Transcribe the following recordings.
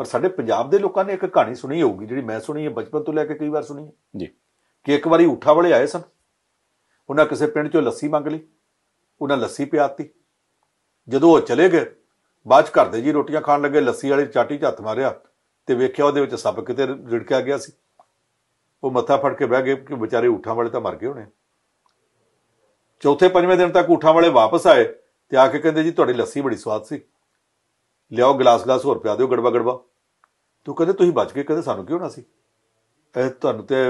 ਪਰ ਸਾਡੇ ਪੰਜਾਬ ਦੇ ਲੋਕਾਂ ਨੇ ਇੱਕ ਕਹਾਣੀ ਸੁਣੀ ਹੋਊਗੀ ਜਿਹੜੀ ਮੈਂ ਸੁਣੀ ਹੈ ਬਚਪਨ ਤੋਂ ਲੈ ਕੇ ਕਈ ਵਾਰ ਸੁਣੀ ਹੈ ਜੀ ਕਿ ਇੱਕ ਵਾਰੀ ਉਠਾ ਵਾਲੇ ਆਏ ਸਨ ਉਹਨਾਂ ਕਿਸੇ ਪਿੰਡ ਚੋਂ ਲੱਸੀ ਮੰਗ ਲਈ ਉਹਨਾਂ ਲੱਸੀ ਪਿਆਤੀ ਜਦੋਂ ਉਹ ਚਲੇ ਗਏ ਬਾਅਦ ਘਰ ਦੇ ਜੀ ਰੋਟੀਆਂ ਖਾਣ ਲੱਗੇ ਲੱਸੀ ਵਾਲੇ ਚਾਟੀ ਚ ਹੱਥ ਮਾਰਿਆ ਤੇ ਵੇਖਿਆ ਉਹਦੇ ਵਿੱਚ ਸੱਪ ਕਿਤੇ ਰਿੜਕਿਆ ਗਿਆ ਸੀ ਉਹ ਮੱਥਾ ਫੜ ਕੇ ਬਹਿ ਗਏ ਕਿ ਵਿਚਾਰੇ ਉਠਾ ਵਾਲੇ ਤਾਂ ਮਰ ਗਏ ਹੋਣੇ ਚੌਥੇ ਪੰਜਵੇਂ ਦਿਨ ਤੱਕ ਉਠਾ ਵਾਲੇ ਵਾਪਸ ਆਏ ਤੇ ਆ ਕੇ ਕਹਿੰਦੇ ਜੀ ਤੁਹਾਡੀ ਲੱਸੀ ਬੜੀ ਸਵਾਦ ਸੀ ਲਿਓ ਗਲਾਸ ਗਲਾਸ ਹੋਰ ਪਿਆ ਦਿਓ ਗੜਵਾ ਗੜਵਾ ਤੂੰ ਕਹਿੰਦੇ ਤੁਸੀਂ ਬਚ ਗਏ ਕਹਿੰਦੇ ਸਾਨੂੰ ਕਿਉਂ ਨਾ ਸੀ ਇਹ ਤੁਹਾਨੂੰ ਤੇ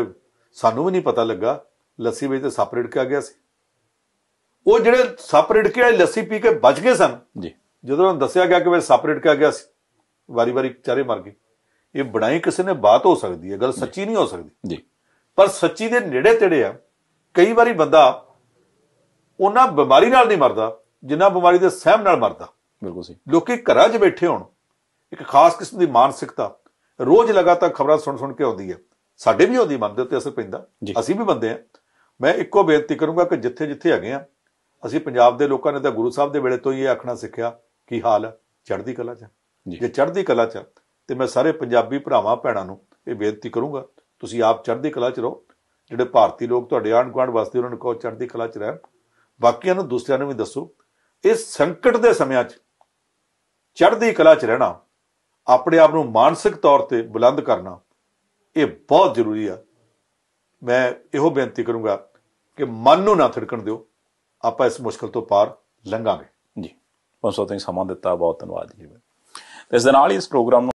ਸਾਨੂੰ ਵੀ ਨਹੀਂ ਪਤਾ ਲੱਗਾ ਲੱਸੀ ਵਿੱਚ ਤੇ ਸੱਪ ਰਿੜਕਿਆ ਗਿਆ ਸੀ ਉਹ ਜਿਹੜੇ ਸੱਪ ਰਿੜਕੇ ਵਾਲੀ ਲੱਸੀ ਪੀ ਕੇ ਬਚ ਗਏ ਸਨ ਜੀ ਜਦੋਂ ਉਹਨਾਂ ਦੱਸਿਆ ਗਿਆ ਕਿ ਵੇ ਸੱਪ ਰਿੜਕਿਆ ਗਿਆ ਸੀ ਵਾਰੀ-ਵਾਰੀ ਚਾਰੇ ਮਰ ਗਏ ਇਹ ਬਣਾਈ ਕਿਸੇ ਨੇ ਬਾਤ ਹੋ ਸਕਦੀ ਹੈ ਗੱਲ ਸੱਚੀ ਨਹੀਂ ਹੋ ਸਕਦੀ ਜੀ ਪਰ ਸੱਚੀ ਦੇ ਨੇੜੇ ਤੇੜੇ ਆ ਕਈ ਵਾਰੀ ਬੰਦਾ ਉਹਨਾਂ ਬਿਮਾਰੀ ਨਾਲ ਨਹੀਂ ਮਰਦਾ ਜਿੰਨਾ ਬਿਮਾਰੀ ਦੇ ਸਹਿਮ ਨਾਲ ਮਰਦਾ ਬਿਲਕੁਲ ਸਹੀ ਲੋਕੀ ਘਰਾਂ 'ਚ ਬੈਠੇ ਹੋਣ ਇੱਕ ਖਾਸ ਕਿਸਮ ਦੀ ਮਾਨਸਿਕਤਾ ਰੋਜ਼ ਲਗਾਤਾਰ ਖਬਰਾਂ ਸੁਣ ਸੁਣ ਕੇ ਆਉਂਦੀ ਹੈ ਸਾਡੇ ਵੀ ਆਉਂਦੀ ਮਨ ਦੇ ਉੱਤੇ ਅਸਰ ਪੈਂਦਾ ਅਸੀਂ ਵੀ ਬੰਦੇ ਆ ਮੈਂ ਇੱਕੋ ਬੇਨਤੀ ਕਰੂੰਗਾ ਕਿ ਜਿੱਥੇ ਜਿੱਥੇ ਹੈਗੇ ਆ ਅਸੀਂ ਪੰਜਾਬ ਦੇ ਲੋਕਾਂ ਨੇ ਤਾਂ ਗੁਰੂ ਸਾਹਿਬ ਦੇ ਵੇਲੇ ਤੋਂ ਹੀ ਇਹ ਆਖਣਾ ਸਿੱਖਿਆ ਕਿ ਹਾਲ ਚੜ੍ਹਦੀ ਕਲਾ 'ਚ ਜੇ ਚੜ੍ਹਦੀ ਕਲਾ 'ਚ ਤੇ ਮੈਂ ਸਾਰੇ ਪੰਜਾਬੀ ਭਰਾਵਾਂ ਭੈਣਾਂ ਨੂੰ ਇਹ ਬੇਨਤੀ ਕਰੂੰਗਾ ਤੁਸੀਂ ਆਪ ਚੜ੍ਹਦੀ ਕਲਾ 'ਚ ਰਹੋ ਜਿਹੜੇ ਭਾਰਤੀ ਲੋਕ ਤੁਹਾਡੇ ਆਣ ਗੁਆਂਢ ਵਸਦੇ ਉਹਨਾਂ ਨੂੰ ਕਹੋ ਚੜ੍ਹਦੀ ਕਲਾ 'ਚ ਰਹਿ ਬਾਕੀਆਂ ਨੂੰ ਦੂਸਰਿਆਂ ਨੂੰ ਵੀ ਦੱਸੋ ਇਸ ਸੰਕਟ ਦੇ ਸਮਿਆਂ 'ਚ ਚੜ੍ਹਦੀ ਕਲਾ 'ਚ ਰਹਿਣਾ ਆਪਣੇ ਆਪ ਨੂੰ ਮਾਨਸਿਕ ਤੌਰ ਤੇ ਬੁਲੰਦ ਕਰਨਾ ਇਹ ਬਹੁਤ ਜ਼ਰੂਰੀ ਆ ਮੈਂ ਇਹੋ ਬੇਨਤੀ ਕਰੂੰਗਾ ਕਿ ਮਨ ਨੂੰ ਨਾ ਥੜਕਣ ਦਿਓ ਆਪਾਂ ਇਸ ਮੁਸ਼ਕਲ ਤੋਂ ਪਾਰ ਲੰਘਾਂਗੇ ਜੀ ਬਹੁਤ ਸੋਤਿੰਗ ਸਮਾਂ ਦਿੱਤਾ ਬਹੁਤ ਧੰਨਵਾਦ ਜੀ ਇਸ ਦੇ ਨਾਲ ਹੀ ਇਸ ਪ੍ਰੋਗਰਾਮ